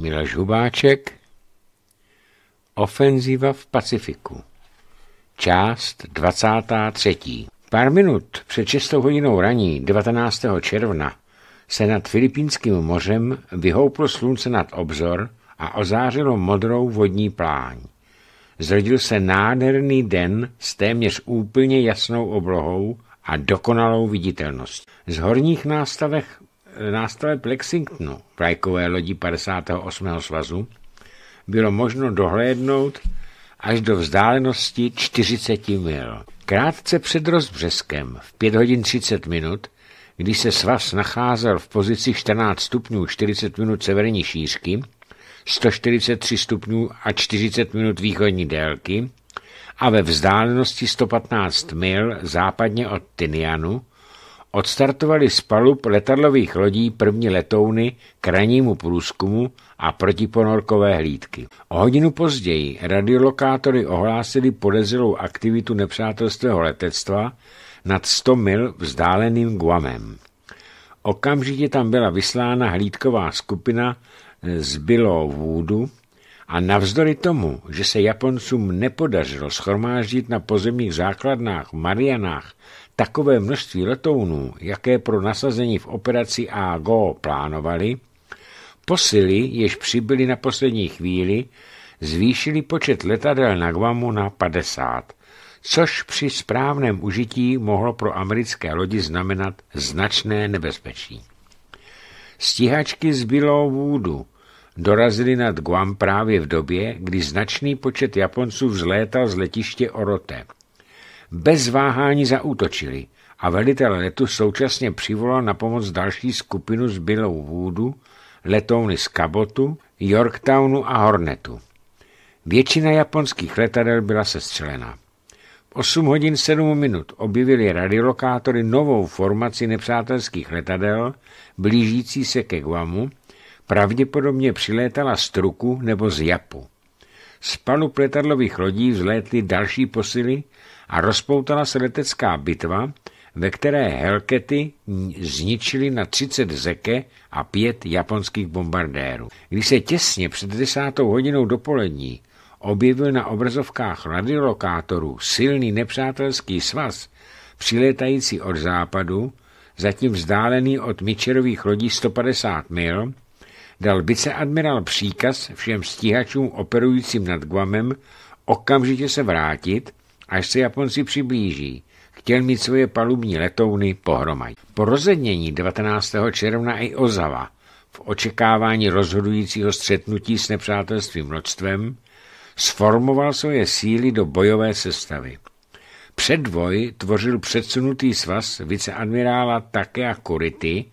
Miloš Hubáček Ofenziva v Pacifiku Část 23. Pár minut před 6 hodinou raní 19. června se nad Filipínským mořem vyhouplo slunce nad obzor a ozářilo modrou vodní pláň. Zrodil se nádherný den s téměř úplně jasnou oblohou a dokonalou viditelností. Z horních nástavech nástaveb Lexingtonu, vlajkové lodi 58. svazu, bylo možno dohlédnout až do vzdálenosti 40 mil. Krátce před rozbřeskem, v 5 hodin 30 minut, když se svaz nacházel v pozici 14 stupňů 40 minut severní šířky, 143 stupňů a 40 minut východní délky a ve vzdálenosti 115 mil západně od Tinianu, odstartovali z palub letadlových lodí první letouny k ranímu průzkumu a protiponorkové hlídky. O hodinu později radiolokátory ohlásili podezřelou aktivitu nepřátelského letectva nad 100 mil vzdáleným Guamem. Okamžitě tam byla vyslána hlídková skupina z Bilou vůdu a navzdory tomu, že se Japoncům nepodařilo schromáždit na pozemních základnách v Marianách takové množství letounů, jaké pro nasazení v operaci AGO plánovali, posily, jež přibyly na poslední chvíli, zvýšili počet letadel na Guamu na 50, což při správném užití mohlo pro americké lodi znamenat značné nebezpečí. Stíhačky z Bilou vůdu dorazily nad Guam právě v době, kdy značný počet Japonců vzlétal z letiště Orote – bez váhání zaútočili a velitel letu současně přivolal na pomoc další skupinu z Bilou Woodu, letouny z Kabotu, Yorktownu a Hornetu. Většina japonských letadel byla sestřelena. V 8 hodin 7 minut objevili radiolokátory novou formaci nepřátelských letadel, blížící se ke Guamu, pravděpodobně přilétala z Truku nebo z Japu. Z palup letadlových lodí vzlétly další posily a rozpoutala se letecká bitva, ve které Helkety zničili na 30 zeke a 5 japonských bombardérů. Když se těsně před 10. hodinou dopolední objevil na obrazovkách radiolokátorů silný nepřátelský svaz, přilétající od západu, zatím vzdálený od Mičerových lodí 150 mil, dal viceadmirál příkaz všem stíhačům operujícím nad Guamem okamžitě se vrátit až se Japonci přiblíží, chtěl mít svoje palubní letouny pohromadě. Po rozednění 19. června i Ozava v očekávání rozhodujícího střetnutí s nepřátelstvím loďstvem sformoval svoje síly do bojové sestavy. Předvoj tvořil předsunutý svaz viceadmirála Takea Kurity,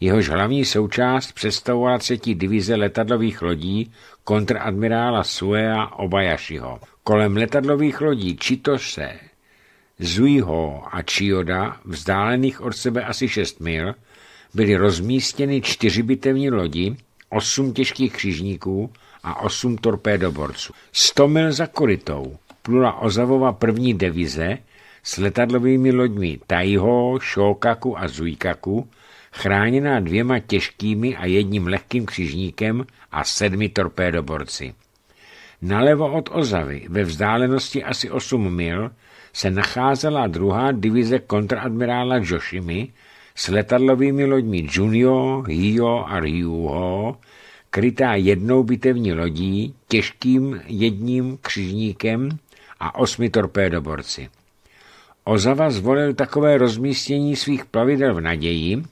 jehož hlavní součást představovala třetí divize letadlových lodí kontradmirála Suea Obajašiho. Kolem letadlových lodí Čitoše, Zuiho a Čioda, vzdálených od sebe asi 6 mil, byly rozmístěny čtyři bitevní lodi, osm těžkých křižníků a osm torpédoborců. 100 mil za korytou plula Ozavova první devize s letadlovými loďmi Taiho, Shokaku a Zuikaku, chráněná dvěma těžkými a jedním lehkým křižníkem a sedmi torpédoborci. Nalevo od Ozavy, ve vzdálenosti asi 8 mil, se nacházela druhá divize kontradmirála Joshimi s letadlovými loďmi Junio, Hio a Ryuho, krytá jednou bitevní lodí, těžkým jedním křižníkem a osmi torpédoborci. Ozava zvolil takové rozmístění svých plavidel v naději,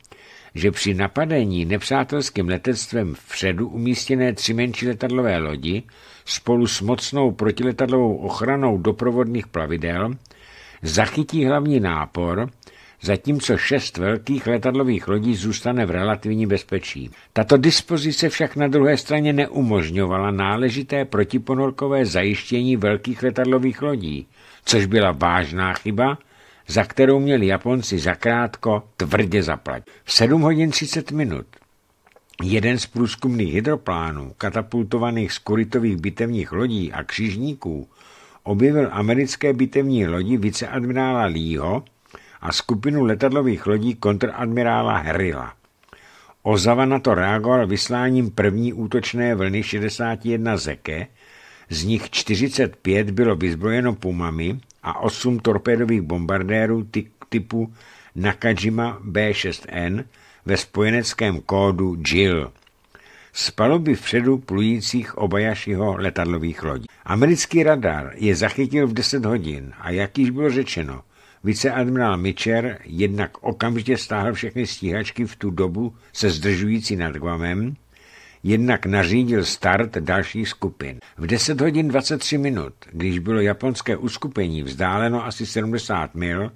že při napadení nepřátelským letectvem vpředu umístěné tři menší letadlové lodi spolu s mocnou protiletadlovou ochranou doprovodných plavidel zachytí hlavní nápor, zatímco šest velkých letadlových lodí zůstane v relativní bezpečí. Tato dispozice však na druhé straně neumožňovala náležité protiponorkové zajištění velkých letadlových lodí, což byla vážná chyba, za kterou měli Japonci zakrátko tvrdě zaplatit. V 7 hodin 30 minut Jeden z průzkumných hydroplánů, katapultovaných z kuritových bitevních lodí a křižníků, objevil americké bitevní lodi viceadmirála Lího a skupinu letadlových lodí kontradmirála Herila. Ozava na to reagoval vysláním první útočné vlny 61 zeke, z nich 45 bylo vyzbrojeno pumami a 8 torpédových bombardérů typu Nakajima B6N ve spojeneckém kódu JIL z by vpředu plujících Obajašiho letadlových lodí. Americký radar je zachytil v 10 hodin a jak již bylo řečeno, viceadmirál Mitcher jednak okamžitě stáhl všechny stíhačky v tu dobu se zdržující nad Guamem jednak nařídil start dalších skupin. V 10 hodin 23 minut, když bylo japonské uskupení vzdáleno asi 70 mil,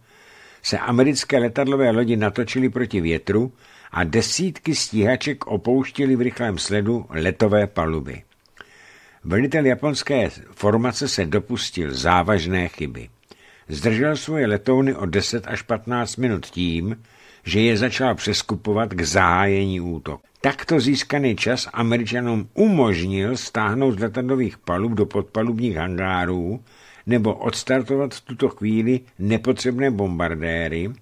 se americké letadlové lodi natočily proti větru a desítky stíhaček opouštili v rychlém sledu letové paluby. Velitel japonské formace se dopustil závažné chyby. Zdržel svoje letouny o 10 až 15 minut tím, že je začala přeskupovat k zahájení útok. Takto získaný čas američanům umožnil stáhnout z letadlových palub do podpalubních hangárů nebo odstartovat v tuto chvíli nepotřebné bombardéry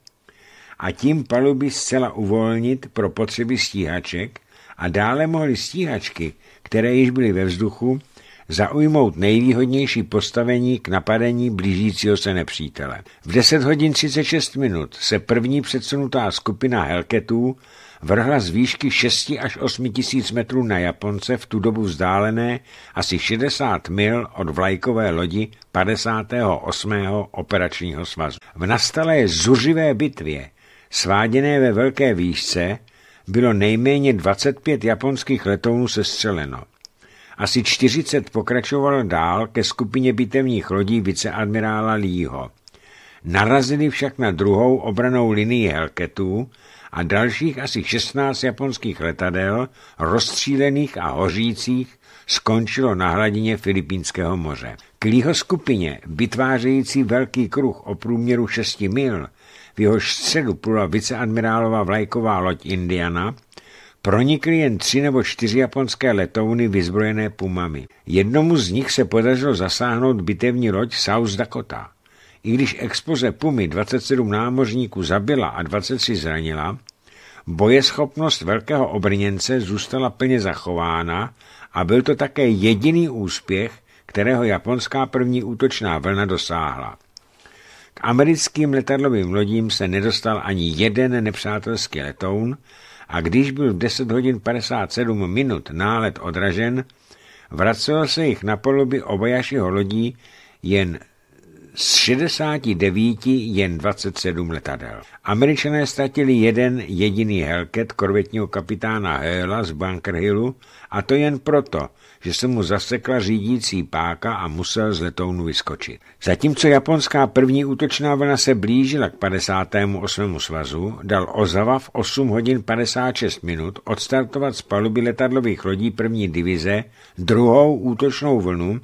a tím paluby zcela uvolnit pro potřeby stíhaček a dále mohly stíhačky, které již byly ve vzduchu, zaujmout nejvýhodnější postavení k napadení blížícího se nepřítele. V 10 hodin 36 minut se první předsunutá skupina Helketů vrhla z výšky 6 až 8 tisíc metrů na Japonce v tu dobu vzdálené asi 60 mil od vlajkové lodi 58. operačního svazu. V nastalé zuřivé bitvě, sváděné ve velké výšce, bylo nejméně 25 japonských letounů sestřeleno. Asi 40 pokračovalo dál ke skupině bitevních lodí viceadmirála Lího. Narazili však na druhou obranou linii Helketů a dalších asi 16 japonských letadel, rozstřílených a hořících, skončilo na hladině Filipínského moře. K Lího skupině, vytvářející velký kruh o průměru 6 mil, v jehož středu plula viceadmirálová vlajková loď Indiana – pronikly jen tři nebo čtyři japonské letouny vyzbrojené pumami. Jednomu z nich se podařilo zasáhnout bitevní loď South Dakota. I když expoze Pumy 27 námořníků zabila a 23 zranila, bojeschopnost velkého obrněnce zůstala plně zachována a byl to také jediný úspěch, kterého japonská první útočná vlna dosáhla. K americkým letadlovým lodím se nedostal ani jeden nepřátelský letoun a když byl v 10 hodin 57 minut nálet odražen, vracelo se jich na poluby obajašího lodí jen z 69 jen 27 letadel. Američané ztratili jeden jediný helket korvetního kapitána Hela z Bunker Hillu a to jen proto, že se mu zasekla řídící páka a musel z letounu vyskočit. Zatímco japonská první útočná vlna se blížila k 58. svazu, dal Ozava v 8 hodin 56 minut odstartovat z paluby letadlových lodí první divize druhou útočnou vlnu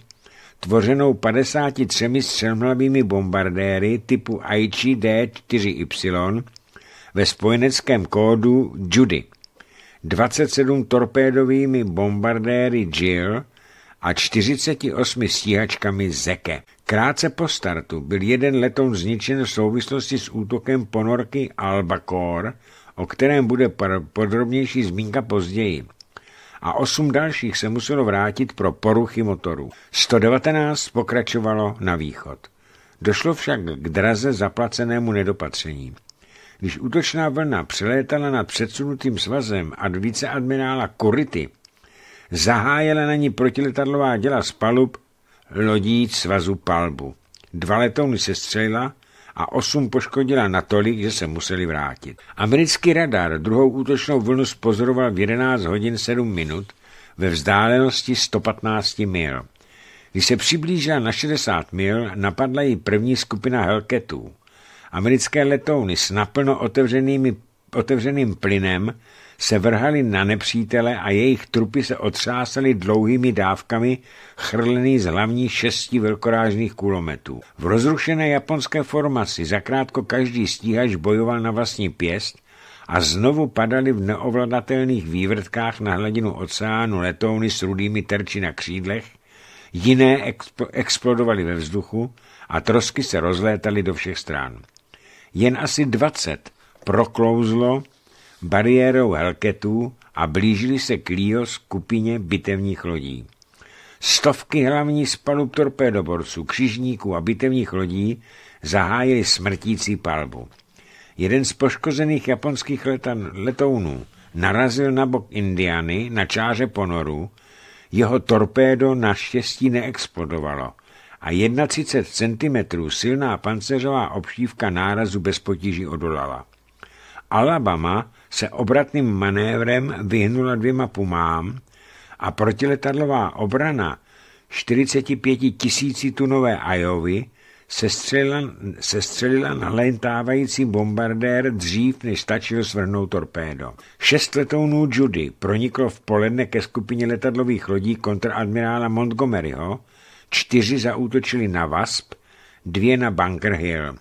tvořenou 53 střelmlavými bombardéry typu Aichi D-4Y ve spojeneckém kódu Judy, 27 torpédovými bombardéry Jill a 48 stíhačkami Zeke. Krátce po startu byl jeden letoun zničen v souvislosti s útokem ponorky Albacore, o kterém bude podrobnější zmínka později a osm dalších se muselo vrátit pro poruchy motorů. 119 pokračovalo na východ. Došlo však k draze zaplacenému nedopatření. Když útočná vlna přilétala nad předsunutým svazem a viceadmirála Kurity, zahájela na ní protiletadlová děla z palub lodí svazu palbu. Dva letouny se střelila a osm poškodila natolik, že se museli vrátit. Americký radar druhou útočnou vlnu spozoroval v 11 hodin 7 minut ve vzdálenosti 115 mil. Když se přiblížila na 60 mil, napadla ji první skupina Helketů. Americké letouny s naplno otevřenými, otevřeným plynem se vrhali na nepřítele a jejich trupy se otřásaly dlouhými dávkami chrlený z hlavní šesti velkorážných kulometů. V rozrušené japonské formaci zakrátko každý stíhač bojoval na vlastní pěst a znovu padali v neovladatelných vývrtkách na hladinu oceánu letouny s rudými terči na křídlech, jiné expo- explodovaly ve vzduchu a trosky se rozlétaly do všech stran. Jen asi dvacet proklouzlo bariérou helketů a blížili se Lio skupině bitevních lodí. Stovky hlavní spalub torpédoborců, křižníků a bitevních lodí zahájili smrtící palbu. Jeden z poškozených japonských letan, letounů narazil na bok Indiany na čáře ponoru, jeho torpédo naštěstí neexplodovalo a 31 cm silná panceřová obšívka nárazu bez potíží odolala. Alabama se obratným manévrem vyhnula dvěma pumám a protiletadlová obrana 45 tisíci tunové Ajovy sestřelila, sestřelila lentávající bombardér dřív, než stačil svrhnout torpédo. Šest letounů Judy proniklo v poledne ke skupině letadlových lodí kontradmirála Montgomeryho, čtyři zaútočili na VASP, dvě na Bunker Hill.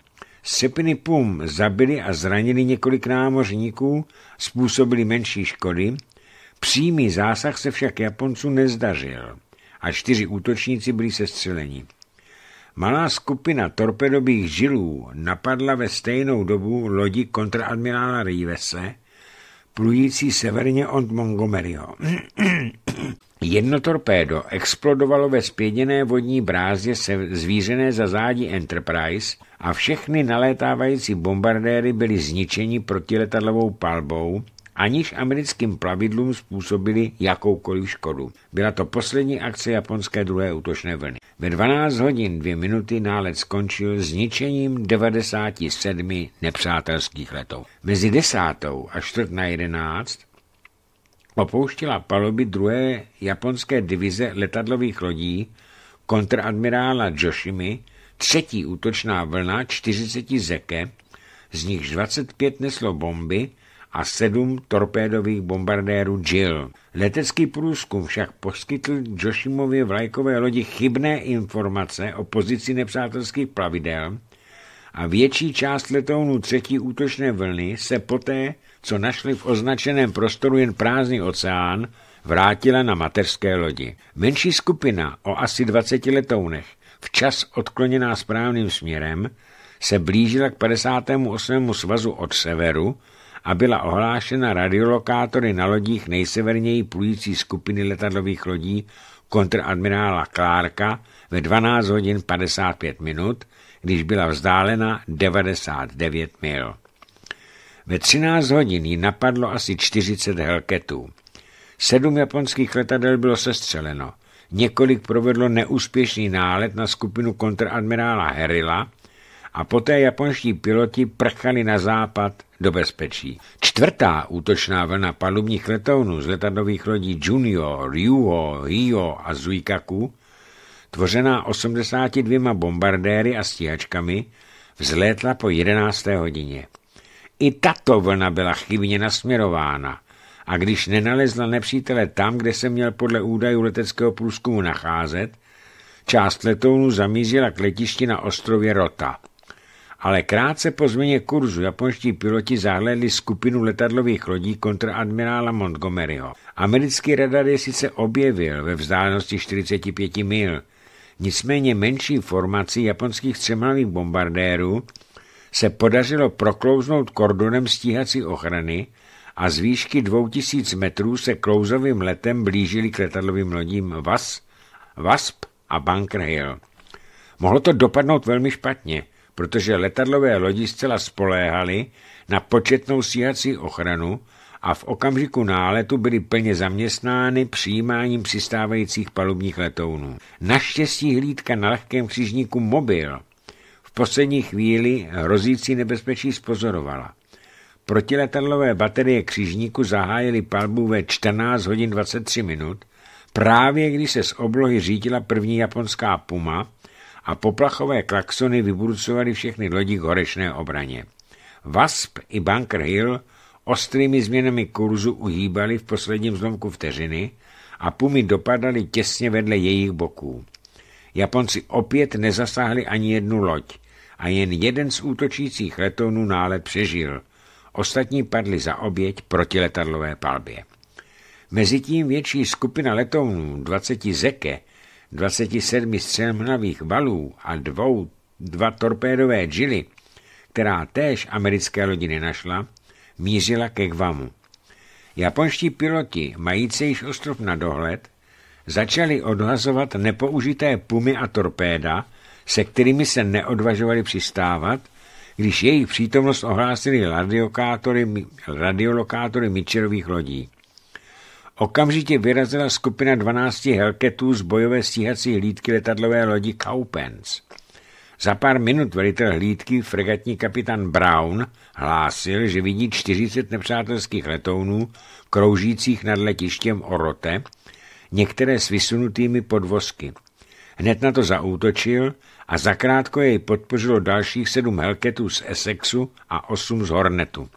Sepiny Pum zabili a zranili několik námořníků, způsobili menší škody, přímý zásah se však Japonců nezdařil a čtyři útočníci byli sestřeleni. Malá skupina torpedových žilů napadla ve stejnou dobu lodi kontraadmirála Rivese, plující severně od Montgomeryho. Jedno torpédo explodovalo ve spěděné vodní brázdě se zvířené za zádi Enterprise a všechny nalétávající bombardéry byly zničeni protiletadlovou palbou, aniž americkým plavidlům způsobili jakoukoliv škodu. Byla to poslední akce japonské druhé útočné vlny. Ve 12 hodin 2 minuty nálet skončil zničením 97 nepřátelských letov. Mezi desátou a 4. na 11 opouštila paluby druhé japonské divize letadlových lodí kontradmirála Joshimi třetí útočná vlna 40 zeke, z nichž 25 neslo bomby, a sedm torpédových bombardérů Jill. Letecký průzkum však poskytl Joshimově vlajkové lodi chybné informace o pozici nepřátelských plavidel a větší část letounů třetí útočné vlny se poté, co našli v označeném prostoru jen prázdný oceán, vrátila na mateřské lodi. Menší skupina o asi 20 letounech, včas odkloněná správným směrem, se blížila k 58. svazu od severu, a byla ohlášena radiolokátory na lodích nejseverněji plující skupiny letadlových lodí kontradmirála Klárka ve 12 hodin 55 minut, když byla vzdálena 99 mil. Ve 13 hodin ji napadlo asi 40 helketů. Sedm japonských letadel bylo sestřeleno. Několik provedlo neúspěšný nálet na skupinu kontradmirála Herila a poté japonští piloti prchali na západ do bezpečí. Čtvrtá útočná vlna palubních letounů z letadlových lodí Junio, Ryuho, Hio a Zuikaku, tvořená 82 bombardéry a stíhačkami, vzlétla po 11. hodině. I tato vlna byla chybně nasměrována a když nenalezla nepřítele tam, kde se měl podle údajů leteckého průzkumu nacházet, část letounu zamířila k letišti na ostrově Rota ale krátce po změně kurzu japonští piloti zahledli skupinu letadlových lodí kontraadmirála Montgomeryho. Americký radar je sice objevil ve vzdálenosti 45 mil, nicméně menší formací japonských střemlavých bombardérů se podařilo proklouznout kordonem stíhací ochrany a z výšky 2000 metrů se klouzovým letem blížili k letadlovým lodím VAS, VASP a Bunker Hill. Mohlo to dopadnout velmi špatně – protože letadlové lodi zcela spoléhaly na početnou stíhací ochranu a v okamžiku náletu byly plně zaměstnány přijímáním přistávajících palubních letounů. Naštěstí hlídka na lehkém křižníku mobil v poslední chvíli hrozící nebezpečí spozorovala. Protiletadlové baterie křižníku zahájily palbu ve 14 hodin 23 minut, právě když se z oblohy řídila první japonská Puma, a poplachové klaxony vyburcovaly všechny lodi k horečné obraně. Vasp i Bunker Hill ostrými změnami kurzu uhýbali v posledním zlomku vteřiny a pumy dopadaly těsně vedle jejich boků. Japonci opět nezasáhli ani jednu loď a jen jeden z útočících letounů nále přežil. Ostatní padli za oběť protiletadlové palbě. Mezitím větší skupina letounů, 20 zeke, 27 střelmnavých valů a dvou, dva torpédové džily, která též americké rodiny našla, mířila ke Gvamu. Japonští piloti, mající již ostrov na dohled, začali odhazovat nepoužité pumy a torpéda, se kterými se neodvažovali přistávat, když jejich přítomnost ohlásili radiolokátory, radiolokátory Mitchellových lodí. Okamžitě vyrazila skupina 12 helketů z bojové stíhací hlídky letadlové lodi Kaupens. Za pár minut velitel hlídky, fregatní kapitán Brown, hlásil, že vidí 40 nepřátelských letounů kroužících nad letištěm Orote, některé s vysunutými podvozky. Hned na to zaútočil a zakrátko jej podpořilo dalších sedm Helketů z Essexu a osm z Hornetu.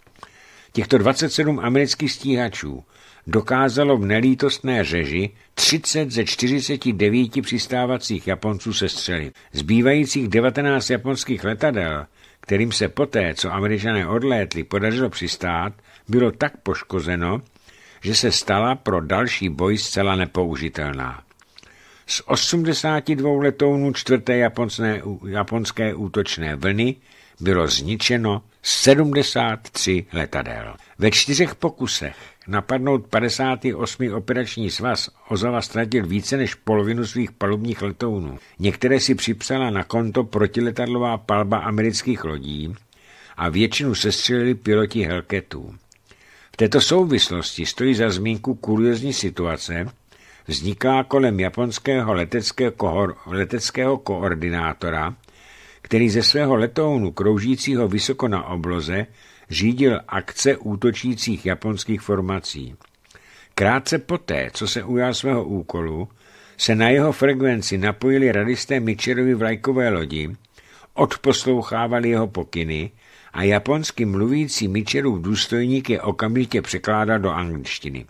Těchto 27 amerických stíhačů dokázalo v nelítostné řeži 30 ze 49 přistávacích Japonců sestřelit. Zbývajících 19 japonských letadel, kterým se poté, co američané odlétli, podařilo přistát, bylo tak poškozeno, že se stala pro další boj zcela nepoužitelná. Z 82 letounů čtvrté japonské, japonské útočné vlny bylo zničeno 73 letadel. Ve čtyřech pokusech napadnout 58. operační svaz Ozala ztratil více než polovinu svých palubních letounů. Některé si připsala na konto protiletadlová palba amerických lodí a většinu sestřelili piloti Helketů. V této souvislosti stojí za zmínku kuriozní situace, vzniká kolem japonského leteckého, leteckého koordinátora, který ze svého letounu kroužícího vysoko na obloze řídil akce útočících japonských formací. Krátce poté, co se ujal svého úkolu, se na jeho frekvenci napojili radisté Michirovy vlajkové lodi, odposlouchávali jeho pokyny a japonsky mluvící Michirův důstojník je okamžitě překládal do angličtiny.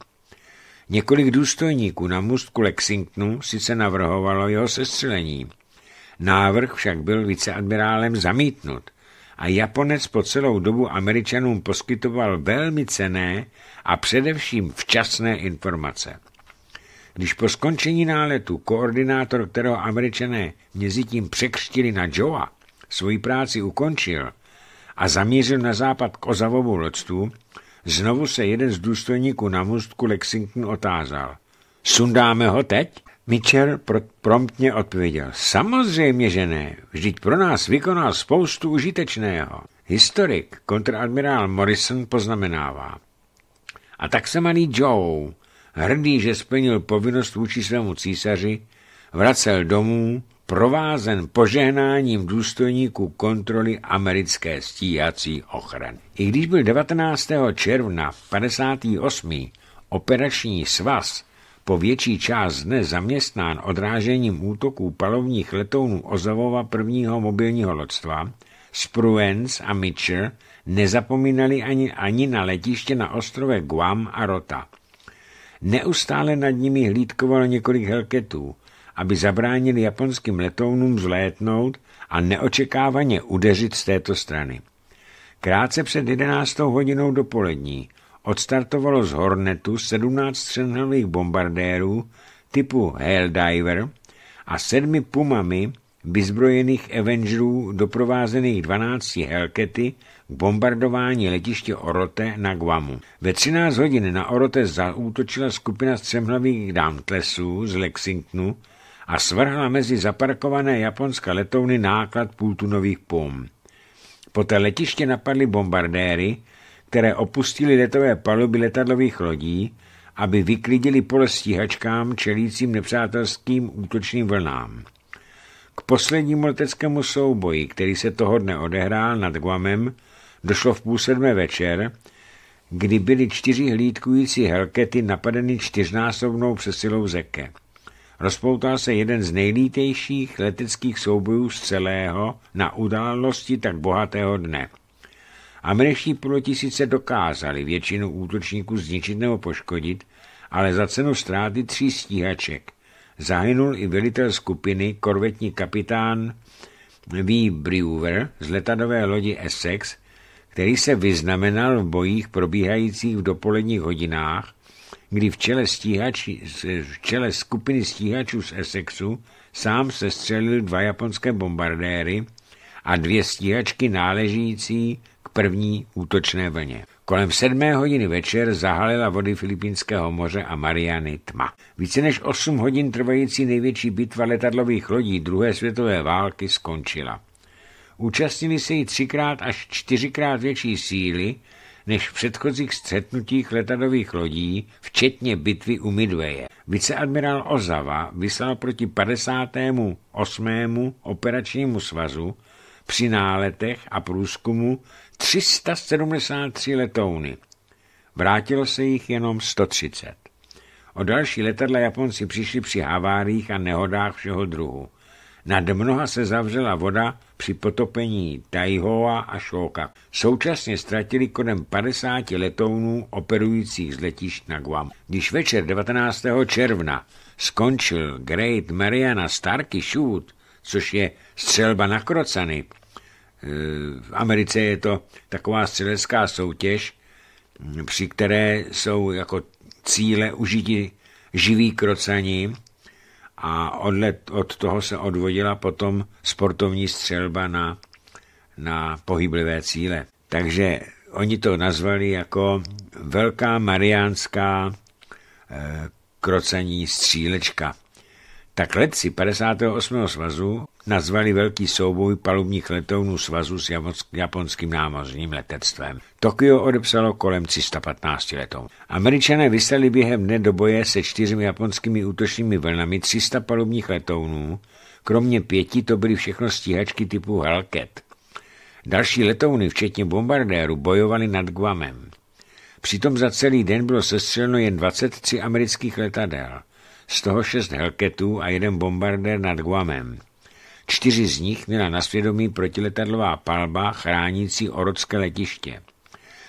Několik důstojníků na můstku Lexingtonu sice navrhovalo jeho sestřelení, Návrh však byl viceadmirálem zamítnut a Japonec po celou dobu Američanům poskytoval velmi cené a především včasné informace. Když po skončení náletu koordinátor, kterého američané mezitím překřtili na Joa, svoji práci ukončil a zamířil na západ k Ozavovu loďstvu, znovu se jeden z důstojníků na mostku Lexington otázal. Sundáme ho teď? Mitchell promptně odpověděl, samozřejmě, že ne, vždyť pro nás vykonal spoustu užitečného. Historik kontradmirál Morrison poznamenává. A tak se malý Joe, hrdý, že splnil povinnost vůči svému císaři, vracel domů, provázen požehnáním důstojníků kontroly americké stíhací ochrany. I když byl 19. června 58. operační svaz po větší část dne zaměstnán odrážením útoků palovních letounů Ozavova prvního mobilního loďstva, Spruance a Mitchell nezapomínali ani, ani na letiště na ostrove Guam a Rota. Neustále nad nimi hlídkovalo několik helketů, aby zabránili japonským letounům zlétnout a neočekávaně udeřit z této strany. Krátce před 11. hodinou dopolední odstartovalo z Hornetu 17 střelnových bombardérů typu Helldiver a sedmi Pumami vyzbrojených Avengerů doprovázených 12 Helkety k bombardování letiště Orote na Guamu. Ve 13 hodin na Orote zaútočila skupina střemhlavých dámtlesů z Lexingtonu a svrhla mezi zaparkované japonské letouny náklad půltunových pum. Poté letiště napadly bombardéry, které opustili letové paluby letadlových lodí, aby vyklidili pole stíhačkám čelícím nepřátelským útočným vlnám. K poslednímu leteckému souboji, který se toho dne odehrál nad Guamem, došlo v půl sedmé večer, kdy byly čtyři hlídkující helkety napadeny čtyřnásobnou přesilou zeke. Rozpoutal se jeden z nejlítejších leteckých soubojů z celého na události tak bohatého dne. Američtí piloti sice dokázali většinu útočníků zničit nebo poškodit, ale za cenu ztráty tří stíhaček zahynul i velitel skupiny, korvetní kapitán V. Brewer z letadové lodi Essex, který se vyznamenal v bojích probíhajících v dopoledních hodinách, kdy v čele, stíhači, v čele skupiny stíhačů z Essexu sám se střelil dva japonské bombardéry a dvě stíhačky náležící první útočné vlně. Kolem sedmé hodiny večer zahalila vody Filipínského moře a Mariany tma. Více než 8 hodin trvající největší bitva letadlových lodí druhé světové války skončila. Účastnili se jí třikrát až čtyřikrát větší síly než v předchozích střetnutích letadových lodí, včetně bitvy u Midwaye. Viceadmirál Ozava vyslal proti 58. operačnímu svazu při náletech a průzkumu 373 letouny. Vrátilo se jich jenom 130. O další letadla Japonci přišli při haváriích a nehodách všeho druhu. Nad mnoha se zavřela voda při potopení Taihoa a Šoka. Současně ztratili kolem 50 letounů operujících z letišť na Guam. Když večer 19. června skončil Great Mariana Starkey Shoot, což je střelba na krocany, Eh, v Americe je to taková střelecká soutěž, při které jsou jako cíle užití živý krocení a od, od toho se odvodila potom sportovní střelba na, na pohyblivé cíle. Takže oni to nazvali jako velká mariánská eh, krocení střílečka. Tak letci 58. svazu nazvali velký souboj palubních letounů svazu s japonským námořním letectvem. Tokio odepsalo kolem 315 letounů. Američané vyslali během dne do boje se čtyřmi japonskými útočnými vlnami 300 palubních letounů, kromě pěti to byly všechno stíhačky typu Hellcat. Další letouny, včetně bombardéru, bojovaly nad Guamem. Přitom za celý den bylo sestřeleno jen 23 amerických letadel, z toho šest Hellcatů a jeden bombardér nad Guamem. Čtyři z nich měla na svědomí protiletadlová palba chránící orodské letiště.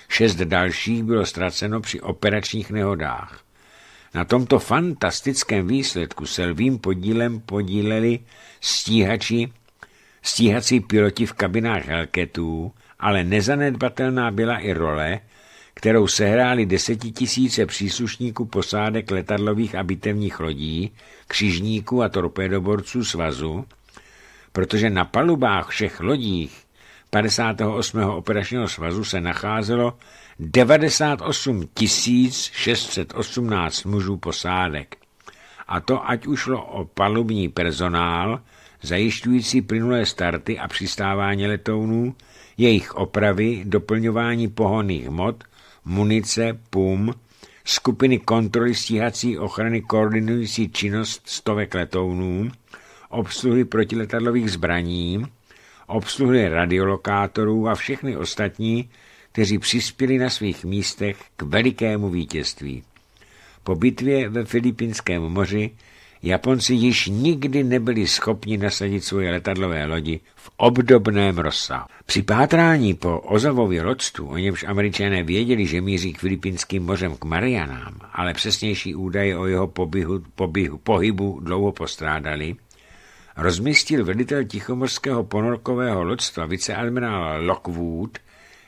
Šest dalších bylo ztraceno při operačních nehodách. Na tomto fantastickém výsledku se lvým podílem podíleli stíhači, stíhací piloti v kabinách Helketů, ale nezanedbatelná byla i role, kterou sehráli desetitisíce příslušníků posádek letadlových a bitevních lodí, křižníků a torpédoborců svazu, protože na palubách všech lodích 58. operačního svazu se nacházelo 98 618 mužů posádek. A to ať ušlo o palubní personál, zajišťující plynulé starty a přistávání letounů, jejich opravy, doplňování pohonných hmot, munice, pum, skupiny kontroly stíhací ochrany koordinující činnost stovek letounů, obsluhy protiletadlových zbraní, obsluhy radiolokátorů a všechny ostatní, kteří přispěli na svých místech k velikému vítězství. Po bitvě ve Filipínském moři Japonci již nikdy nebyli schopni nasadit svoje letadlové lodi v obdobném rozsahu. Při pátrání po Ozavově loďstvu, o němž američané věděli, že míří k Filipínským mořem k Marianám, ale přesnější údaje o jeho pobyhu, pobyhu, pohybu dlouho postrádali, rozmístil velitel Tichomorského ponorkového loďstva viceadmirál Lockwood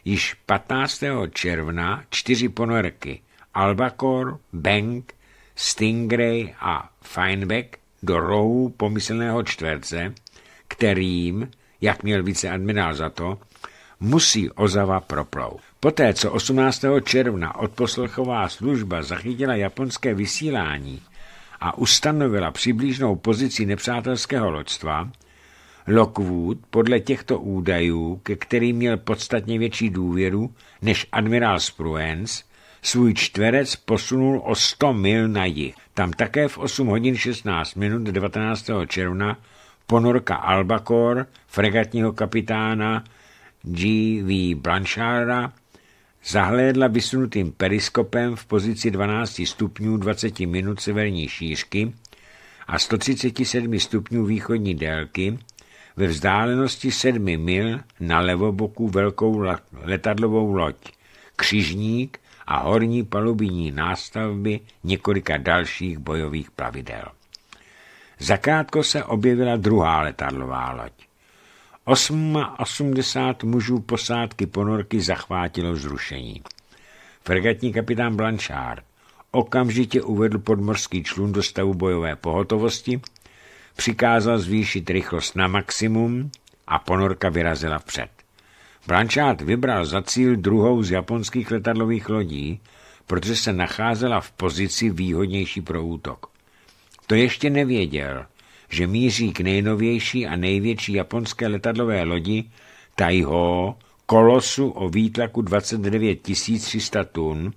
již 15. června čtyři ponorky Albacore, Bank, Stingray a Fineback do rohu pomyslného čtverce, kterým, jak měl viceadmirál za to, musí Ozava proplout. Poté, co 18. června odposlechová služba zachytila japonské vysílání a ustanovila přibližnou pozici nepřátelského loďstva, Lockwood podle těchto údajů, ke kterým měl podstatně větší důvěru než admirál Spruance, svůj čtverec posunul o 100 mil na jih. Tam také v 8 hodin 16 minut 19. června ponorka Albacore, fregatního kapitána G.V. Blancharda, Zahlédla vysunutým periskopem v pozici 12 stupňů 20 minut severní šířky a 137 stupňů východní délky ve vzdálenosti 7 mil na levoboku velkou letadlovou loď, křižník a horní palubní nástavby několika dalších bojových plavidel. Zakrátko se objevila druhá letadlová loď. 80 mužů posádky ponorky zachvátilo zrušení. Fregatní kapitán Blanchard okamžitě uvedl podmorský člun do stavu bojové pohotovosti, přikázal zvýšit rychlost na maximum a ponorka vyrazila vpřed. Blanchard vybral za cíl druhou z japonských letadlových lodí, protože se nacházela v pozici výhodnější pro útok. To ještě nevěděl, že míří k nejnovější a největší japonské letadlové lodi Taiho, kolosu o výtlaku 29 300 tun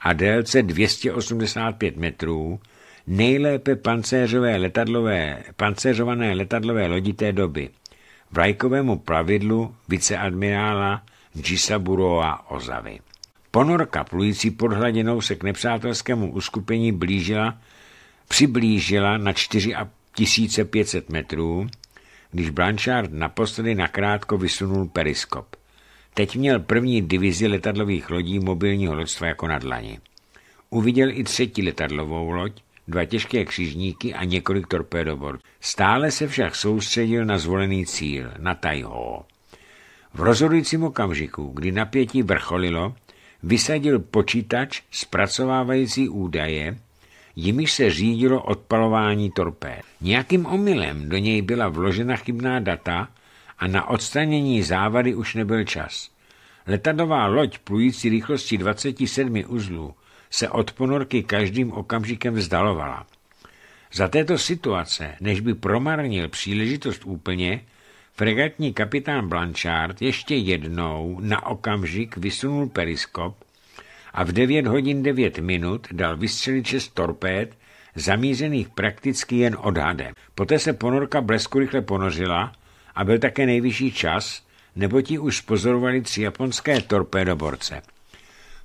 a délce 285 metrů, nejlépe pancéřové letadlové, pancéřované letadlové lodi té doby, vlajkovému pravidlu viceadmirála Jisaburoa Ozavy. Ponorka plující pod hladinou se k nepřátelskému uskupení blížila, přiblížila na 1500 metrů, když Blanchard naposledy nakrátko vysunul periskop. Teď měl první divizi letadlových lodí mobilního loďstva jako na dlani. Uviděl i třetí letadlovou loď, dva těžké křižníky a několik torpédoborů. Stále se však soustředil na zvolený cíl, na Tajho. V rozhodujícím okamžiku, kdy napětí vrcholilo, vysadil počítač zpracovávající údaje jimi se řídilo odpalování torpéd. Nějakým omylem do něj byla vložena chybná data a na odstranění závady už nebyl čas. Letadová loď plující rychlostí 27 uzlů se od ponorky každým okamžikem vzdalovala. Za této situace, než by promarnil příležitost úplně, fregatní kapitán Blanchard ještě jednou na okamžik vysunul periskop a v 9 hodin 9 minut dal vystřelit 6 torpéd, zamířených prakticky jen odhadem. Poté se ponorka blesku rychle ponořila a byl také nejvyšší čas, nebo ti už pozorovali tři japonské torpédoborce.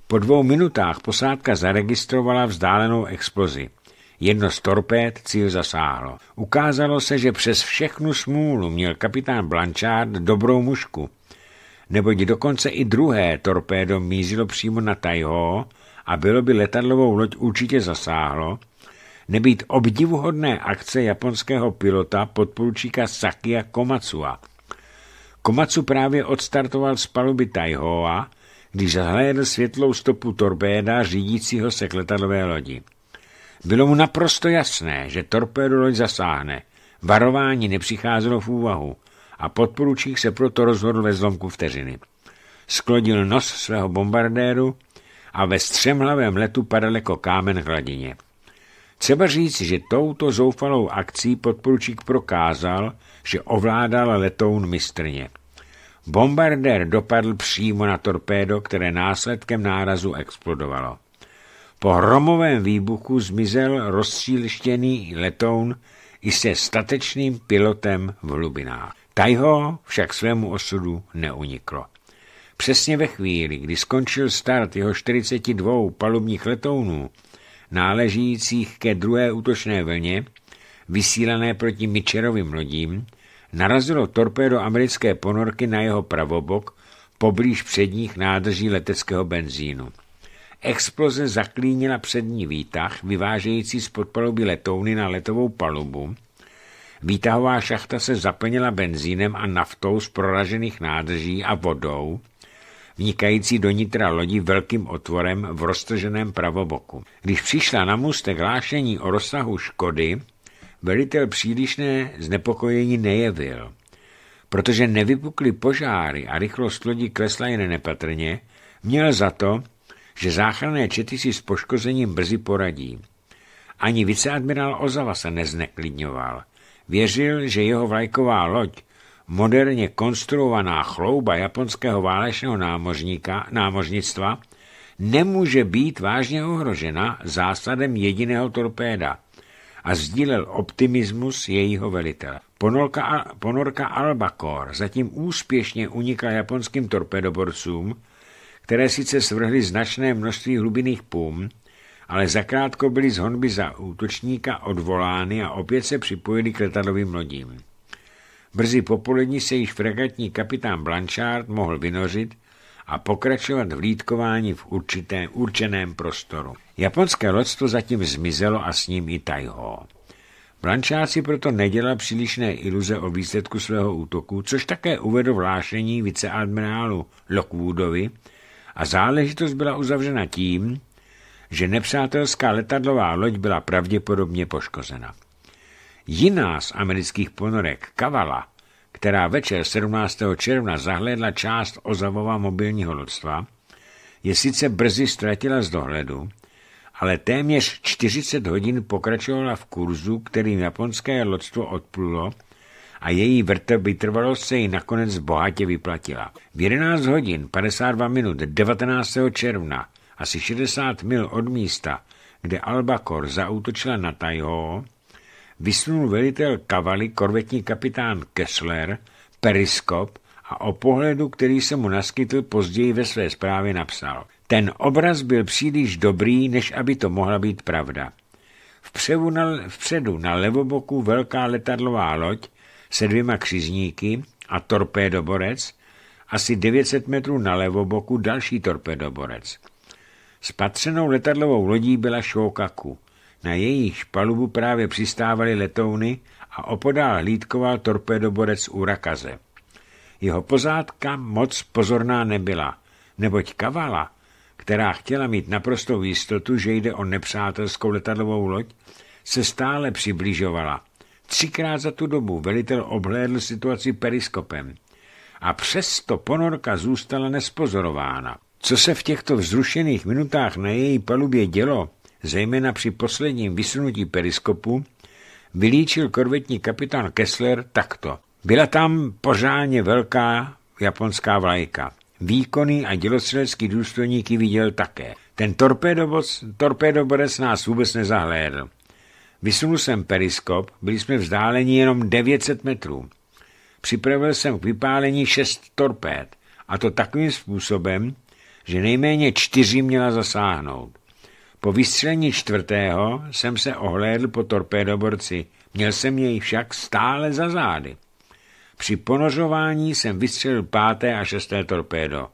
Po dvou minutách posádka zaregistrovala vzdálenou explozi. Jedno z torpéd cíl zasáhlo. Ukázalo se, že přes všechnu smůlu měl kapitán Blanchard dobrou mušku neboť dokonce i druhé torpédo mízilo přímo na Tajho a bylo by letadlovou loď určitě zasáhlo, nebýt obdivuhodné akce japonského pilota podporučíka Sakia Komatsua. Komatsu právě odstartoval z paluby Taihoa, když zahlédl světlou stopu torpéda řídícího se k letadlové lodi. Bylo mu naprosto jasné, že torpédo loď zasáhne. Varování nepřicházelo v úvahu a podporučík se proto rozhodl ve zlomku vteřiny. Sklodil nos svého bombardéru a ve střemhlavém letu padal jako kámen hladině. Třeba říct, že touto zoufalou akcí podporučík prokázal, že ovládal letoun mistrně. Bombardér dopadl přímo na torpédo, které následkem nárazu explodovalo. Po hromovém výbuchu zmizel rozstříleštěný letoun i se statečným pilotem v hlubinách. Tajho však svému osudu neuniklo. Přesně ve chvíli, kdy skončil start jeho 42 palubních letounů, náležících ke druhé útočné vlně, vysílané proti Mičerovým lodím, narazilo torpédo americké ponorky na jeho pravobok poblíž předních nádrží leteckého benzínu. Exploze zaklínila přední výtah, vyvážející z podpaluby letouny na letovou palubu, Výtahová šachta se zaplnila benzínem a naftou z proražených nádrží a vodou, vnikající do nitra lodi velkým otvorem v roztrženém pravoboku. Když přišla na můstek hlášení o rozsahu škody, velitel přílišné znepokojení nejevil. Protože nevypukly požáry a rychlost lodi klesla jen nepatrně, měl za to, že záchranné čety si s poškozením brzy poradí. Ani viceadmirál Ozava se nezneklidňoval – Věřil, že jeho vlajková loď, moderně konstruovaná chlouba japonského válečného námořníka, námořnictva, nemůže být vážně ohrožena zásadem jediného torpéda a sdílel optimismus jejího velitele. Ponorka, ponorka Albacore zatím úspěšně unikla japonským torpedoborcům, které sice svrhly značné množství hlubinných pům, ale zakrátko byli z honby za útočníka odvolány a opět se připojili k letadlovým lodím. Brzy popolední se již fregatní kapitán Blanchard mohl vynořit a pokračovat v lítkování v určitém, určeném prostoru. Japonské lodstvo zatím zmizelo a s ním i Taiho. Blanchard si proto nedělal přílišné iluze o výsledku svého útoku, což také uvedl v hlášení viceadmirálu Lockwoodovi a záležitost byla uzavřena tím, že nepřátelská letadlová loď byla pravděpodobně poškozena. Jiná z amerických ponorek, Kavala, která večer 17. června zahlédla část Ozavova mobilního lodstva, je sice brzy ztratila z dohledu, ale téměř 40 hodin pokračovala v kurzu, kterým japonské lodstvo odplulo a její vrte vytrvalost se jí nakonec bohatě vyplatila. V 11 hodin 52 minut 19. června asi 60 mil od místa, kde Albacor zautočila na Tajho, vysunul velitel kavaly korvetní kapitán Kessler periskop a o pohledu, který se mu naskytl, později ve své zprávě napsal. Ten obraz byl příliš dobrý, než aby to mohla být pravda. Vpředu na, vpředu na levoboku velká letadlová loď se dvěma křizníky a torpédoborec, asi 900 metrů na levoboku další torpedoborec. Spatřenou letadlovou lodí byla Šoukaku. Na jejich palubu právě přistávaly letouny a opodál hlídkoval torpedoborec Urakaze. Jeho pozádka moc pozorná nebyla, neboť Kavala, která chtěla mít naprostou jistotu, že jde o nepřátelskou letadlovou loď, se stále přibližovala. Třikrát za tu dobu velitel obhlédl situaci periskopem. A přesto ponorka zůstala nespozorována. Co se v těchto vzrušených minutách na její palubě dělo, zejména při posledním vysunutí periskopu, vylíčil korvetní kapitán Kessler takto. Byla tam pořádně velká japonská vlajka. Výkonný a dělostřelecký důstojník ji viděl také. Ten torpédoborec nás vůbec nezahlédl. Vysunul jsem periskop, byli jsme vzdáleni jenom 900 metrů. Připravil jsem k vypálení šest torpéd, a to takovým způsobem, že nejméně čtyři měla zasáhnout. Po vystřelení čtvrtého jsem se ohlédl po torpédoborci, měl jsem jej však stále za zády. Při ponořování jsem vystřelil páté a šesté torpédo.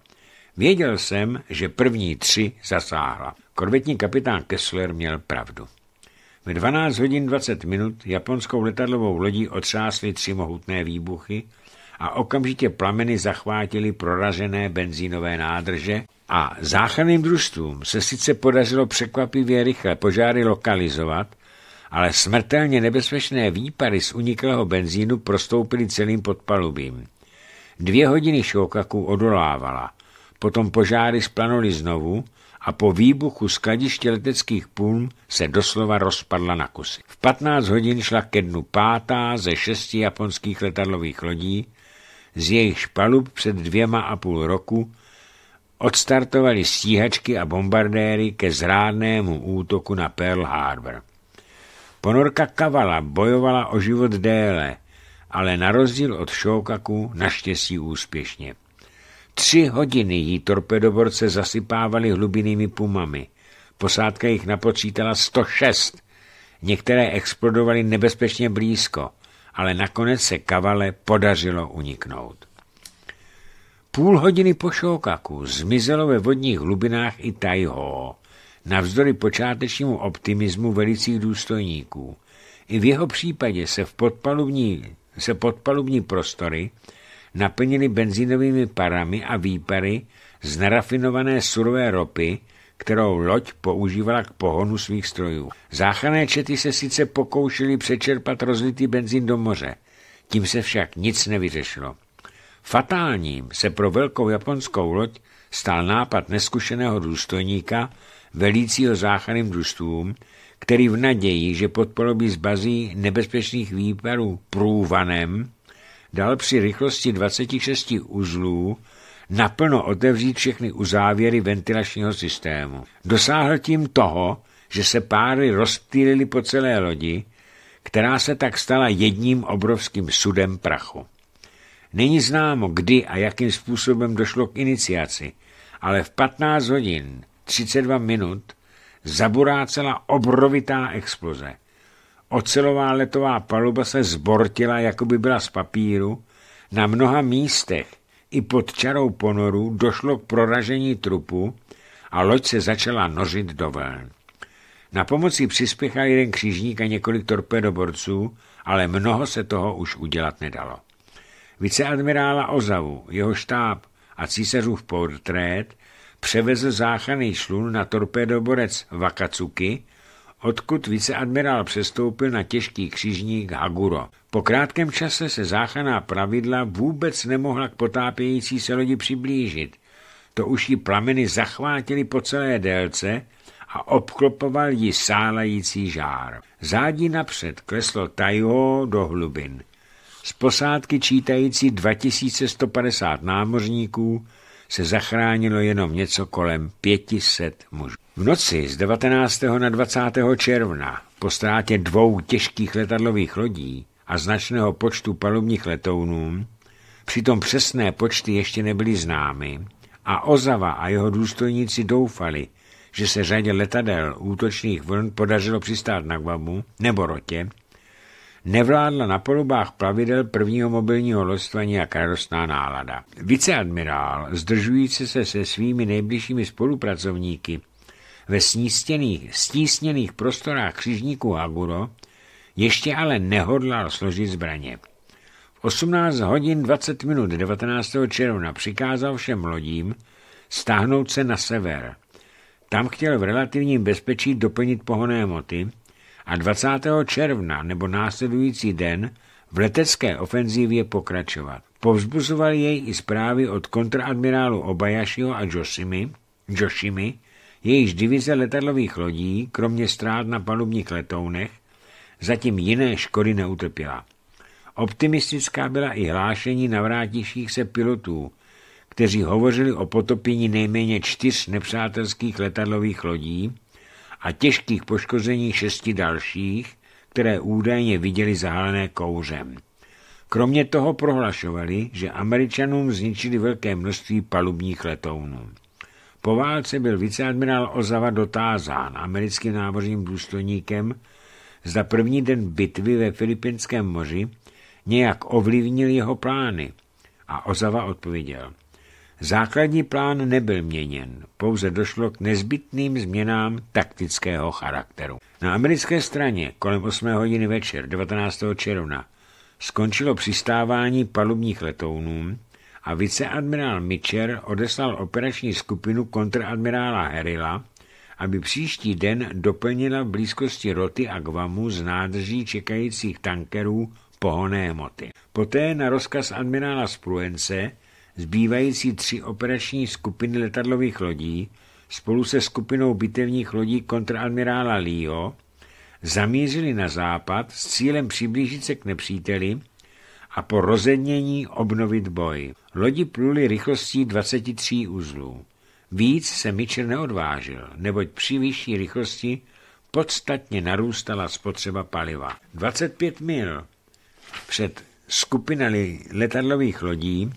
Věděl jsem, že první tři zasáhla. Korvetní kapitán Kessler měl pravdu. Ve 12 hodin 20 minut japonskou letadlovou lodí otřásly tři mohutné výbuchy a okamžitě plameny zachvátily proražené benzínové nádrže, a záchranným družstvům se sice podařilo překvapivě rychle požáry lokalizovat, ale smrtelně nebezpečné výpary z uniklého benzínu prostoupily celým podpalubím. Dvě hodiny šokaků odolávala, potom požáry splanuly znovu a po výbuchu skladiště leteckých půlm se doslova rozpadla na kusy. V 15 hodin šla ke dnu pátá ze šesti japonských letadlových lodí, z jejich palub před dvěma a půl roku odstartovali stíhačky a bombardéry ke zrádnému útoku na Pearl Harbor. Ponorka Kavala bojovala o život déle, ale na rozdíl od Šoukaku naštěstí úspěšně. Tři hodiny jí torpedoborce zasypávali hlubinými pumami. Posádka jich napočítala 106. Některé explodovaly nebezpečně blízko, ale nakonec se Kavale podařilo uniknout. Půl hodiny po Šokaku zmizelo ve vodních hlubinách i Tajho, navzdory počátečnímu optimismu velicích důstojníků. I v jeho případě se, v podpalubní, se podpalubní prostory naplnili benzínovými parami a výpary z nerafinované surové ropy, kterou loď používala k pohonu svých strojů. Záchranné čety se sice pokoušely přečerpat rozlitý benzín do moře, tím se však nic nevyřešilo. Fatálním se pro velkou japonskou loď stál nápad neskušeného důstojníka, velícího záchranným družstvům, který v naději, že podporobí zbazí nebezpečných výparů průvanem, dal při rychlosti 26 uzlů naplno otevřít všechny uzávěry ventilačního systému. Dosáhl tím toho, že se páry rozptýlily po celé lodi, která se tak stala jedním obrovským sudem prachu. Není známo, kdy a jakým způsobem došlo k iniciaci, ale v 15 hodin 32 minut zaburácela obrovitá exploze. Ocelová letová paluba se zbortila, jako by byla z papíru. Na mnoha místech i pod čarou ponoru došlo k proražení trupu a loď se začala nořit do vln. Na pomoci přispěchal jeden křižník a několik torpedoborců, ale mnoho se toho už udělat nedalo viceadmirála Ozavu, jeho štáb a císařův portrét převezl záchranný šlun na torpédoborec Vakacuki, odkud viceadmirál přestoupil na těžký křižník Haguro. Po krátkém čase se záchranná pravidla vůbec nemohla k potápějící se lodi přiblížit. To už ji plameny zachvátily po celé délce a obklopoval ji sálající žár. Zádí napřed kleslo Taiho do hlubin. Z posádky čítající 2150 námořníků se zachránilo jenom něco kolem 500 mužů. V noci z 19. na 20. června po ztrátě dvou těžkých letadlových lodí a značného počtu palubních letounů, přitom přesné počty ještě nebyly známy a Ozava a jeho důstojníci doufali, že se řadě letadel útočných vln podařilo přistát na Guamu nebo Rotě, nevládla na polubách plavidel prvního mobilního lodstva nijak radostná nálada. Viceadmirál, zdržující se se svými nejbližšími spolupracovníky ve snístěných, stísněných prostorách křižníku Aguro, ještě ale nehodlal složit zbraně. V 18 hodin 20 minut 19. června přikázal všem lodím stáhnout se na sever. Tam chtěl v relativním bezpečí doplnit pohonné moty – a 20. června nebo následující den v letecké ofenzívě pokračovat. Povzbuzovali jej i zprávy od kontradmirálu Obayašiho a Joshimi, Joshimi, jejíž divize letadlových lodí, kromě strát na palubních letounech, zatím jiné škody neutrpěla. Optimistická byla i hlášení navrátiších se pilotů, kteří hovořili o potopení nejméně čtyř nepřátelských letadlových lodí, a těžkých poškození šesti dalších, které údajně viděli zahalené kouřem. Kromě toho prohlašovali, že Američanům zničili velké množství palubních letounů. Po válce byl viceadmirál Ozava dotázán americkým námořním důstojníkem, zda první den bitvy ve Filipinském moři nějak ovlivnil jeho plány. A Ozava odpověděl, Základní plán nebyl měněn, pouze došlo k nezbytným změnám taktického charakteru. Na americké straně kolem 8 hodiny večer 19. června skončilo přistávání palubních letounů a viceadmirál Mitcher odeslal operační skupinu kontradmirála Herila, aby příští den doplnila v blízkosti roty a gvamu z nádrží čekajících tankerů pohoné moty. Poté na rozkaz admirála Spruence zbývající tři operační skupiny letadlových lodí spolu se skupinou bitevních lodí kontraadmirála Leo zamířili na západ s cílem přiblížit se k nepříteli a po rozednění obnovit boj. Lodi pluli rychlostí 23 uzlů. Víc se Mitchell neodvážil, neboť při vyšší rychlosti podstatně narůstala spotřeba paliva. 25 mil před skupinami letadlových lodí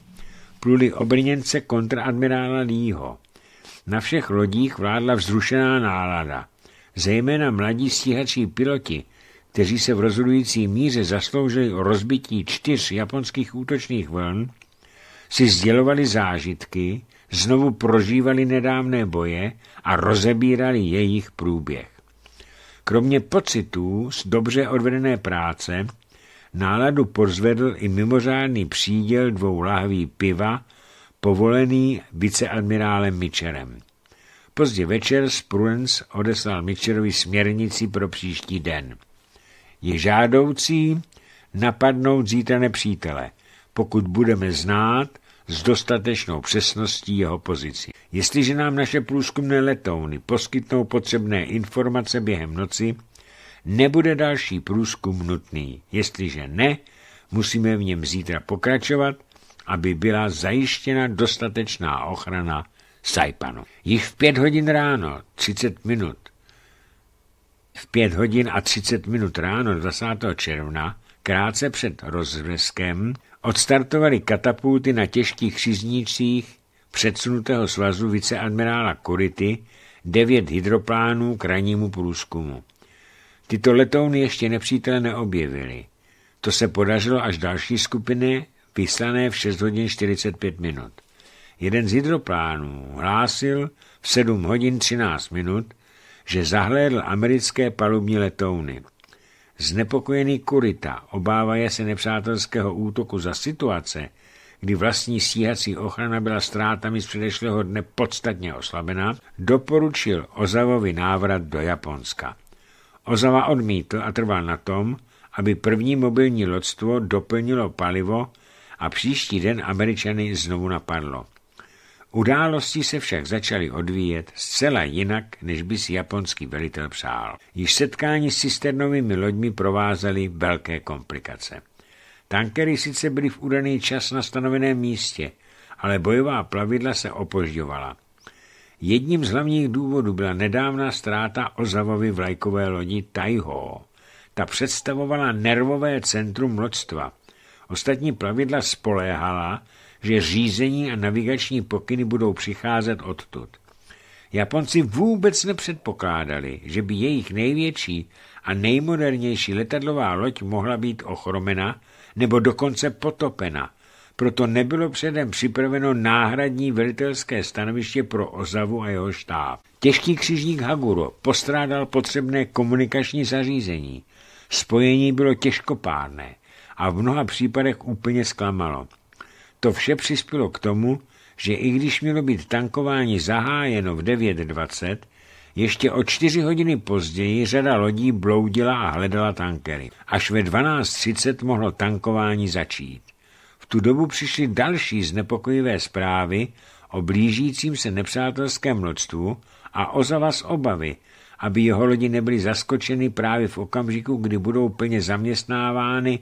pluli obrněnce kontraadmirála Lího. Na všech lodích vládla vzrušená nálada. Zejména mladí stíhací piloti, kteří se v rozhodující míře zasloužili o rozbití čtyř japonských útočných vln, si sdělovali zážitky, znovu prožívali nedávné boje a rozebírali jejich průběh. Kromě pocitů z dobře odvedené práce náladu pozvedl i mimořádný příděl dvou lahví piva, povolený viceadmirálem Mitcherem. Pozdě večer Spruens odeslal Mitcherovi směrnici pro příští den. Je žádoucí napadnout zítra nepřítele, pokud budeme znát s dostatečnou přesností jeho pozici. Jestliže nám naše průzkumné letouny poskytnou potřebné informace během noci, nebude další průzkum nutný. Jestliže ne, musíme v něm zítra pokračovat, aby byla zajištěna dostatečná ochrana Saipanu. Již v pět hodin ráno, 30 minut, v pět hodin a 30 minut ráno 20. června, krátce před rozveskem, odstartovali katapulty na těžkých říznících předsunutého svazu viceadmirála Kurity devět hydroplánů k ranímu průzkumu. Tyto letouny ještě nepřítele neobjevili. To se podařilo až další skupiny, vyslané v 6 hodin 45 minut. Jeden z hydroplánů hlásil v 7 hodin 13 minut, že zahlédl americké palubní letouny. Znepokojený Kurita, obávaje se nepřátelského útoku za situace, kdy vlastní stíhací ochrana byla ztrátami z předešlého dne podstatně oslabená, doporučil Ozavovi návrat do Japonska. Ozava odmítl a trval na tom, aby první mobilní lodstvo doplnilo palivo a příští den Američany znovu napadlo. Události se však začaly odvíjet zcela jinak, než by si japonský velitel přál. Již setkání s cisternovými loďmi provázely velké komplikace. Tankery sice byly v údaný čas na stanoveném místě, ale bojová plavidla se opožďovala – Jedním z hlavních důvodů byla nedávná ztráta Ozavovy vlajkové lodi Taiho. Ta představovala nervové centrum loďstva. Ostatní plavidla spoléhala, že řízení a navigační pokyny budou přicházet odtud. Japonci vůbec nepředpokládali, že by jejich největší a nejmodernější letadlová loď mohla být ochromena nebo dokonce potopena – proto nebylo předem připraveno náhradní velitelské stanoviště pro Ozavu a jeho štáb. Těžký křižník Haguro postrádal potřebné komunikační zařízení. Spojení bylo těžkopádné a v mnoha případech úplně zklamalo. To vše přispělo k tomu, že i když mělo být tankování zahájeno v 9.20, ještě o čtyři hodiny později řada lodí bloudila a hledala tankery. Až ve 12.30 mohlo tankování začít tu dobu přišly další znepokojivé zprávy o blížícím se nepřátelském loďstvu a o zavaz obavy, aby jeho lodi nebyly zaskočeny právě v okamžiku, kdy budou plně zaměstnávány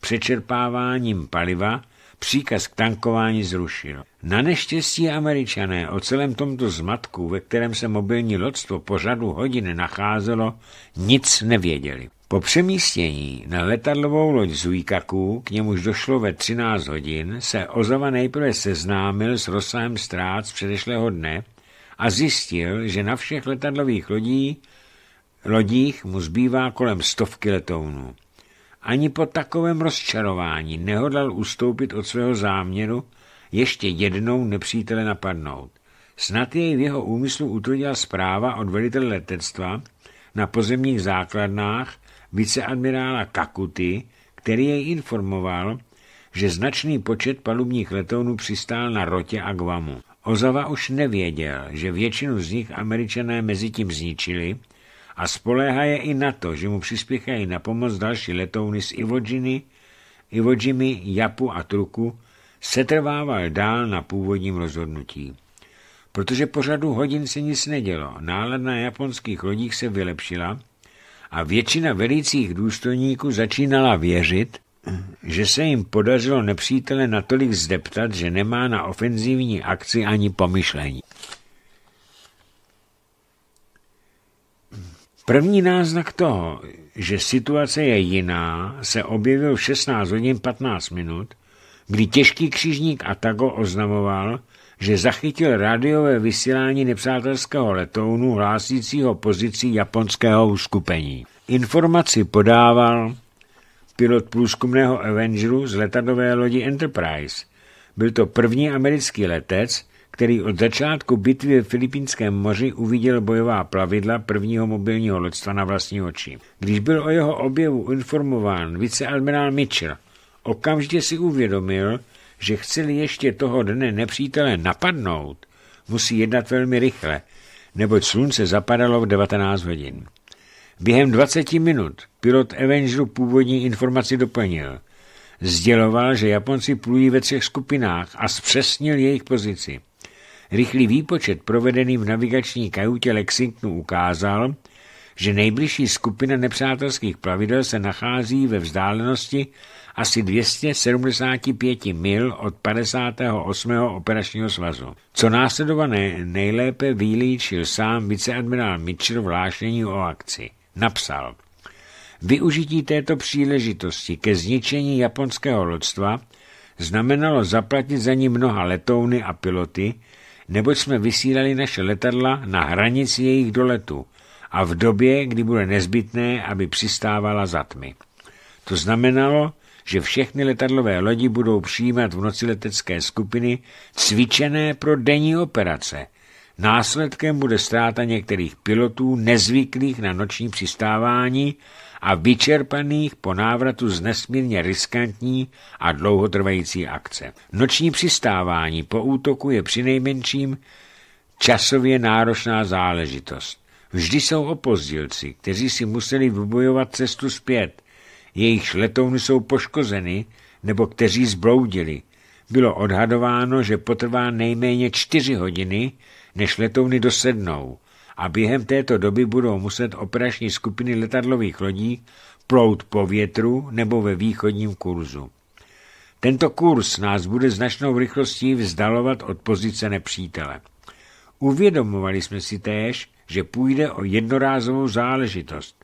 přečerpáváním paliva, příkaz k tankování zrušil. Na neštěstí američané o celém tomto zmatku, ve kterém se mobilní lodstvo po řadu hodin nacházelo, nic nevěděli. Po přemístění na letadlovou loď z Uikaku, k němuž došlo ve 13 hodin, se Ozava nejprve seznámil s rozsahem ztrát z předešlého dne a zjistil, že na všech letadlových lodí, lodích mu zbývá kolem stovky letounů. Ani po takovém rozčarování nehodlal ustoupit od svého záměru ještě jednou nepřítele napadnout. Snad jej v jeho úmyslu utvrdila zpráva od velitele letectva na pozemních základnách, viceadmirála Kakuty, který jej informoval, že značný počet palubních letounů přistál na Rotě a Guamu. Ozava už nevěděl, že většinu z nich američané mezi tím zničili a spoléhá je i na to, že mu přispěchají na pomoc další letouny z Ivojiny, Ivojimi, Japu a Truku, setrvával dál na původním rozhodnutí. Protože po řadu hodin se nic nedělo, nálad na japonských lodích se vylepšila – a většina velících důstojníků začínala věřit, že se jim podařilo nepřítele natolik zdeptat, že nemá na ofenzivní akci ani pomyšlení. První náznak toho, že situace je jiná, se objevil v 16 hodin 15 minut, kdy těžký křižník Atago oznamoval, že zachytil rádiové vysílání nepřátelského letounu hlásícího pozici japonského uskupení. Informaci podával pilot průzkumného Avengeru z letadové lodi Enterprise. Byl to první americký letec, který od začátku bitvy v Filipínském moři uviděl bojová plavidla prvního mobilního loďstva na vlastní oči. Když byl o jeho objevu informován viceadmirál Mitchell, okamžitě si uvědomil, že chceli ještě toho dne nepřítele napadnout, musí jednat velmi rychle, neboť slunce zapadalo v 19 hodin. Během 20 minut pilot Avengeru původní informaci doplnil. Sděloval, že Japonci plují ve třech skupinách a zpřesnil jejich pozici. Rychlý výpočet provedený v navigační kajutě Lexingtonu ukázal, že nejbližší skupina nepřátelských plavidel se nachází ve vzdálenosti asi 275 mil od 58. operačního svazu. Co následované nejlépe vylíčil sám viceadmirál Mitchell v lášení o akci. Napsal, využití této příležitosti ke zničení japonského lodstva znamenalo zaplatit za ní mnoha letouny a piloty, neboť jsme vysílali naše letadla na hranici jejich doletu a v době, kdy bude nezbytné, aby přistávala za tmy. To znamenalo, že všechny letadlové lodi budou přijímat v noci letecké skupiny cvičené pro denní operace. Následkem bude ztráta některých pilotů nezvyklých na noční přistávání a vyčerpaných po návratu z nesmírně riskantní a dlouhotrvající akce. Noční přistávání po útoku je přinejmenším časově náročná záležitost. Vždy jsou opozdilci, kteří si museli vybojovat cestu zpět jejichž letouny jsou poškozeny nebo kteří zbloudili. Bylo odhadováno, že potrvá nejméně čtyři hodiny, než letouny dosednou a během této doby budou muset operační skupiny letadlových lodí plout po větru nebo ve východním kurzu. Tento kurz nás bude značnou rychlostí vzdalovat od pozice nepřítele. Uvědomovali jsme si též, že půjde o jednorázovou záležitost,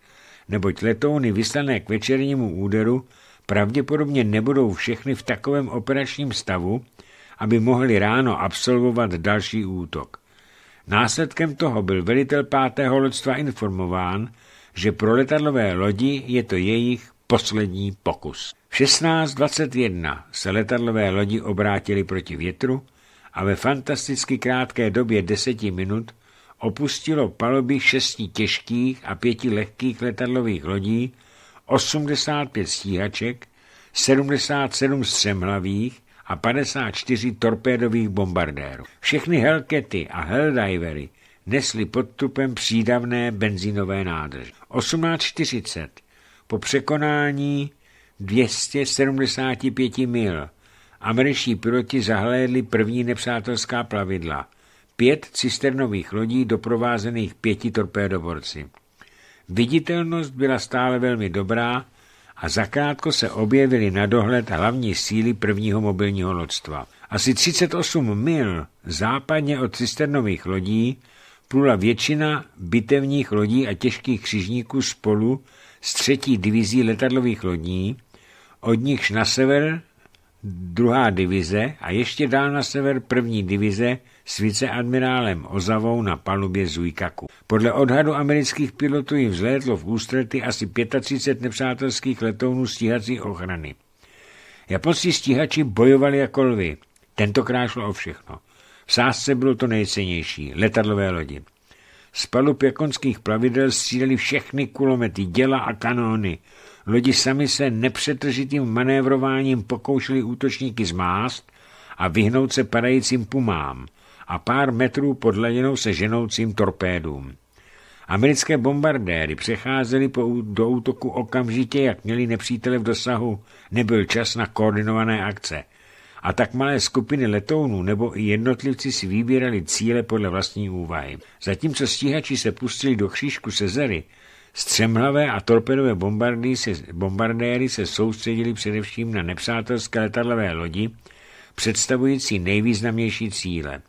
neboť letouny vyslané k večernímu úderu pravděpodobně nebudou všechny v takovém operačním stavu, aby mohli ráno absolvovat další útok. Následkem toho byl velitel pátého lodstva informován, že pro letadlové lodi je to jejich poslední pokus. V 16.21 se letadlové lodi obrátili proti větru a ve fantasticky krátké době deseti minut opustilo paluby šesti těžkých a pěti lehkých letadlových lodí, 85 stíhaček, 77 střemhlavých a 54 torpédových bombardérů. Všechny Helkety a Helldivery nesly pod trupem přídavné benzínové nádrže. 1840 po překonání 275 mil američtí piloti zahlédli první nepřátelská plavidla – pět cisternových lodí doprovázených pěti torpédoborci. Viditelnost byla stále velmi dobrá a zakrátko se objevily na dohled hlavní síly prvního mobilního lodstva. Asi 38 mil západně od cisternových lodí plula většina bitevních lodí a těžkých křižníků spolu s třetí divizí letadlových lodí, od nichž na sever druhá divize a ještě dál na sever první divize s viceadmirálem Ozavou na palubě Zujkaku. Podle odhadu amerických pilotů jim vzlétlo v ústrety asi 35 nepřátelských letounů stíhací ochrany. Japonští stíhači bojovali jako lvy. Tentokrát šlo o všechno. V sásce bylo to nejcennější – letadlové lodi. Z palub jakonských plavidel stříleli všechny kulomety, děla a kanóny. Lodi sami se nepřetržitým manévrováním pokoušeli útočníky zmást a vyhnout se padajícím pumám – a pár metrů pod hladinou se ženoucím torpédům. Americké bombardéry přecházely po, do útoku okamžitě, jak měli nepřítele v dosahu, nebyl čas na koordinované akce. A tak malé skupiny letounů nebo i jednotlivci si vybírali cíle podle vlastní úvahy. Zatímco stíhači se pustili do křížku sezery, střemhlavé a torpedové se, bombardéry se soustředili především na nepřátelské letadlové lodi, představující nejvýznamnější cíle –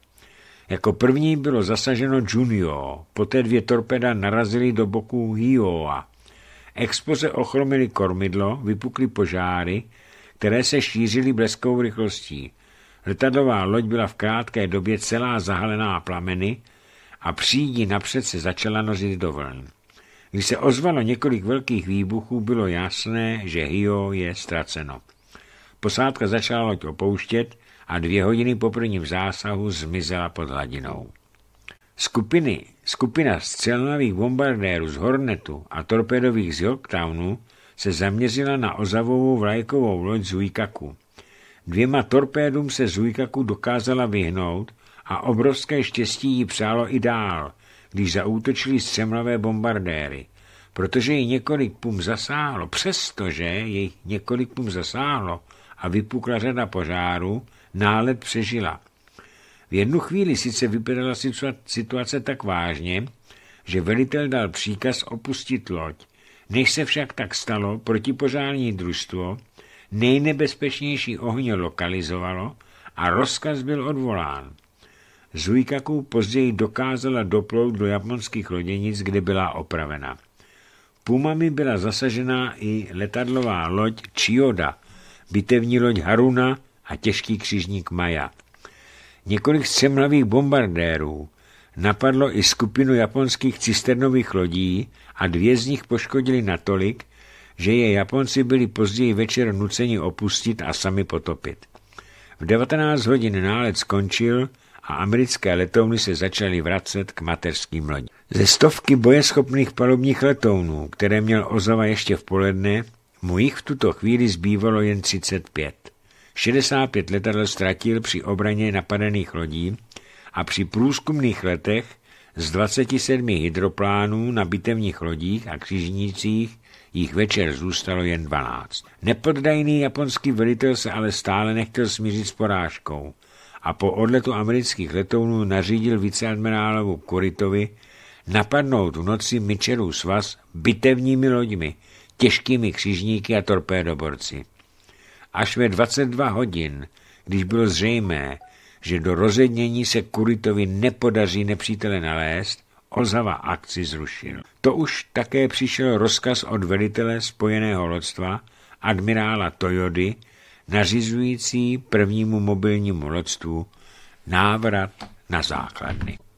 jako první bylo zasaženo Junio, poté dvě torpeda narazily do boku Hioa. Expoze ochromily kormidlo, vypukly požáry, které se šířily bleskou rychlostí. Letadlová loď byla v krátké době celá zahalená plameny a přídi napřed se začala nořit do vln. Když se ozvalo několik velkých výbuchů, bylo jasné, že Hio je ztraceno. Posádka začala loď opouštět, a dvě hodiny po prvním zásahu zmizela pod hladinou. Skupiny, skupina střelnavých bombardérů z Hornetu a torpedových z Yorktownu se zaměřila na ozavovou vlajkovou loď z Dvěma torpédům se z dokázala vyhnout a obrovské štěstí jí přálo i dál, když zaútočili střemlavé bombardéry, protože jej několik pum zasáhlo, přestože jich několik pum zasáhlo a vypukla řada požáru, nálet přežila. V jednu chvíli sice vypadala situace tak vážně, že velitel dal příkaz opustit loď. Než se však tak stalo, protipožární družstvo nejnebezpečnější ohně lokalizovalo a rozkaz byl odvolán. Zujkaku později dokázala doplout do japonských loděnic, kde byla opravena. Pumami byla zasažená i letadlová loď Chioda, bitevní loď Haruna a těžký křižník Maja. Několik střemlavých bombardérů napadlo i skupinu japonských cisternových lodí a dvě z nich poškodili natolik, že je Japonci byli později večer nuceni opustit a sami potopit. V 19 hodin nálet skončil a americké letouny se začaly vracet k mateřským lodím. Ze stovky bojeschopných palubních letounů, které měl Ozava ještě v poledne, mu jich v tuto chvíli zbývalo jen 35. 65 letadel ztratil při obraně napadených lodí a při průzkumných letech z 27 hydroplánů na bitevních lodích a křižnících jich večer zůstalo jen 12. Nepoddajný japonský velitel se ale stále nechtěl smířit s porážkou a po odletu amerických letounů nařídil viceadmirálovu Koritovi napadnout v noci Mitchellův svaz bitevními loďmi, těžkými křižníky a torpédoborci. Až ve 22 hodin, když bylo zřejmé, že do rozednění se Kuritovi nepodaří nepřítele nalézt, Ozava akci zrušil. To už také přišel rozkaz od velitele spojeného lodstva, admirála Toyody, nařizující prvnímu mobilnímu lodstvu návrat na základny.